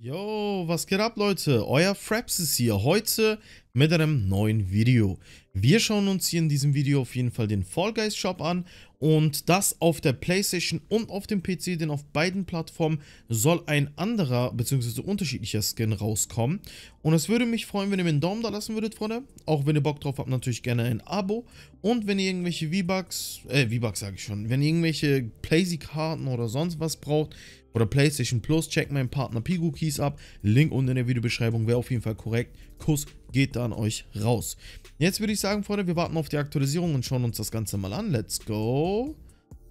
Yo, was geht ab Leute? Euer Fraps ist hier, heute mit einem neuen Video. Wir schauen uns hier in diesem Video auf jeden Fall den Fall Guys Shop an und das auf der Playstation und auf dem PC, denn auf beiden Plattformen soll ein anderer bzw. unterschiedlicher Skin rauskommen. Und es würde mich freuen, wenn ihr mir einen Daumen da lassen würdet, Freunde. Auch wenn ihr Bock drauf habt, natürlich gerne ein Abo. Und wenn ihr irgendwelche V-Bucks, äh, V-Bucks sage ich schon, wenn ihr irgendwelche Playsy-Karten oder sonst was braucht, oder PlayStation Plus, checkt meinen Partner Pigu Keys ab. Link unten in der Videobeschreibung wäre auf jeden Fall korrekt. Kuss geht da an euch raus. Jetzt würde ich sagen, Freunde, wir warten auf die Aktualisierung und schauen uns das Ganze mal an. Let's go.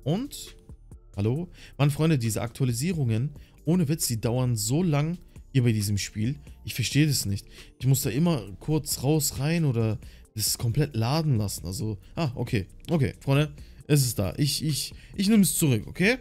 Und? Hallo? Mann, Freunde, diese Aktualisierungen, ohne Witz, die dauern so lang hier bei diesem Spiel. Ich verstehe das nicht. Ich muss da immer kurz raus, rein oder das komplett laden lassen. Also, ah, okay. Okay, Freunde, es ist da. Ich, ich, ich nehme es zurück, okay?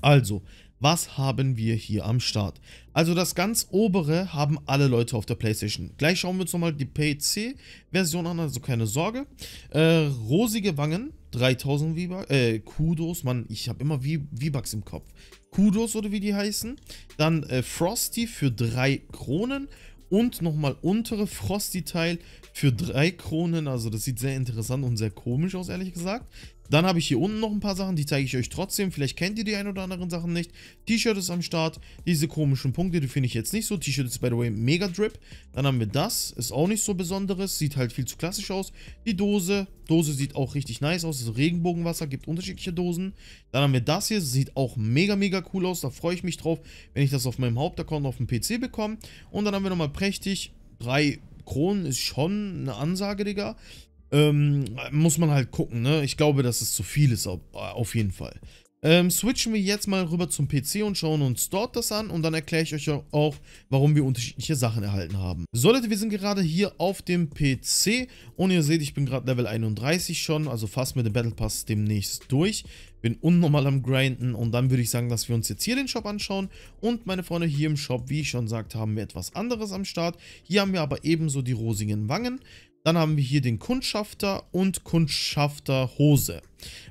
Also, was haben wir hier am Start? Also das ganz obere haben alle Leute auf der Playstation. Gleich schauen wir uns nochmal die PC-Version an, also keine Sorge. Äh, rosige Wangen, 3000 V-Bucks, äh, Kudos, Mann, ich habe immer V-Bucks im Kopf. Kudos oder wie die heißen. Dann äh, Frosty für 3 Kronen und nochmal untere Frosty-Teil für 3 Kronen. Also das sieht sehr interessant und sehr komisch aus, ehrlich gesagt. Dann habe ich hier unten noch ein paar Sachen, die zeige ich euch trotzdem. Vielleicht kennt ihr die ein oder anderen Sachen nicht. T-Shirt ist am Start. Diese komischen Punkte, die finde ich jetzt nicht so. T-Shirt ist by the way mega drip. Dann haben wir das. Ist auch nicht so besonderes. Sieht halt viel zu klassisch aus. Die Dose. Dose sieht auch richtig nice aus. Das ist Regenbogenwasser. Gibt unterschiedliche Dosen. Dann haben wir das hier. Sieht auch mega, mega cool aus. Da freue ich mich drauf, wenn ich das auf meinem Hauptaccount auf dem PC bekomme. Und dann haben wir nochmal prächtig drei Kronen ist schon eine Ansage, Digga. Ähm, muss man halt gucken, ne? Ich glaube, dass es zu viel ist, auf, jeden Fall. Ähm, switchen wir jetzt mal rüber zum PC und schauen uns dort das an und dann erkläre ich euch auch, warum wir unterschiedliche Sachen erhalten haben. So Leute, wir sind gerade hier auf dem PC und ihr seht, ich bin gerade Level 31 schon, also fast mit dem Battle Pass demnächst durch. Bin unnormal am Grinden und dann würde ich sagen, dass wir uns jetzt hier den Shop anschauen und meine Freunde, hier im Shop, wie ich schon sagte, haben wir etwas anderes am Start. Hier haben wir aber ebenso die rosigen Wangen dann haben wir hier den Kundschafter und Kundschafterhose.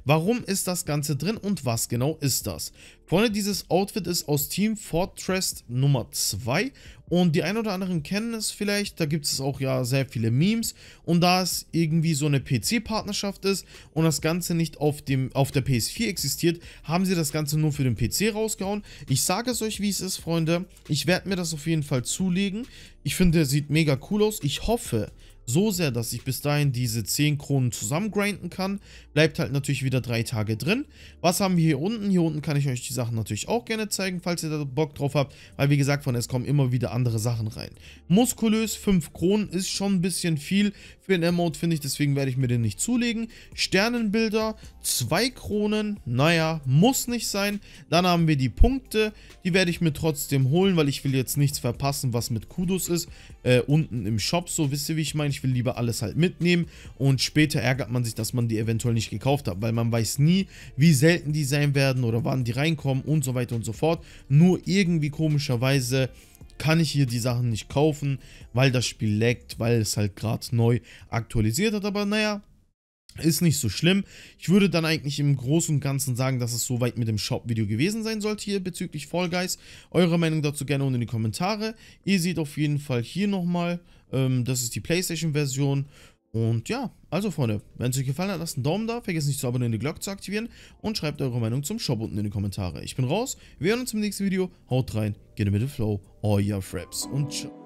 Warum ist das Ganze drin und was genau ist das? Freunde, dieses Outfit ist aus Team Fortress Nummer 2 und die ein oder anderen kennen es vielleicht, da gibt es auch ja sehr viele Memes und da es irgendwie so eine PC-Partnerschaft ist und das Ganze nicht auf, dem, auf der PS4 existiert, haben sie das Ganze nur für den PC rausgehauen. Ich sage es euch, wie es ist, Freunde. Ich werde mir das auf jeden Fall zulegen. Ich finde, der sieht mega cool aus. Ich hoffe, so sehr, dass ich bis dahin diese 10 Kronen zusammengrinden kann. Bleibt halt natürlich wieder 3 Tage drin. Was haben wir hier unten? Hier unten kann ich euch die Sachen natürlich auch gerne zeigen, falls ihr da Bock drauf habt, weil wie gesagt, von es kommen immer wieder andere Sachen rein. Muskulös 5 Kronen ist schon ein bisschen viel für den Emote, finde ich, deswegen werde ich mir den nicht zulegen. Sternenbilder 2 Kronen, naja, muss nicht sein. Dann haben wir die Punkte, die werde ich mir trotzdem holen, weil ich will jetzt nichts verpassen, was mit Kudos ist. Äh, unten im Shop, so wisst ihr, wie ich meine ich will lieber alles halt mitnehmen und später ärgert man sich, dass man die eventuell nicht gekauft hat, weil man weiß nie, wie selten die sein werden oder wann die reinkommen und so weiter und so fort. Nur irgendwie komischerweise kann ich hier die Sachen nicht kaufen, weil das Spiel laggt, weil es halt gerade neu aktualisiert hat, aber naja, ist nicht so schlimm. Ich würde dann eigentlich im Großen und Ganzen sagen, dass es soweit mit dem Shop-Video gewesen sein sollte hier bezüglich Fall Guys. Eure Meinung dazu gerne unten in die Kommentare. Ihr seht auf jeden Fall hier nochmal, ähm, das ist die Playstation-Version. Und ja, also Freunde, wenn es euch gefallen hat, lasst einen Daumen da, vergesst nicht zu abonnieren, die Glocke zu aktivieren und schreibt eure Meinung zum Shop unten in die Kommentare. Ich bin raus, wir hören uns im nächsten Video, haut rein, geht mit the Flow, euer Fraps und ciao.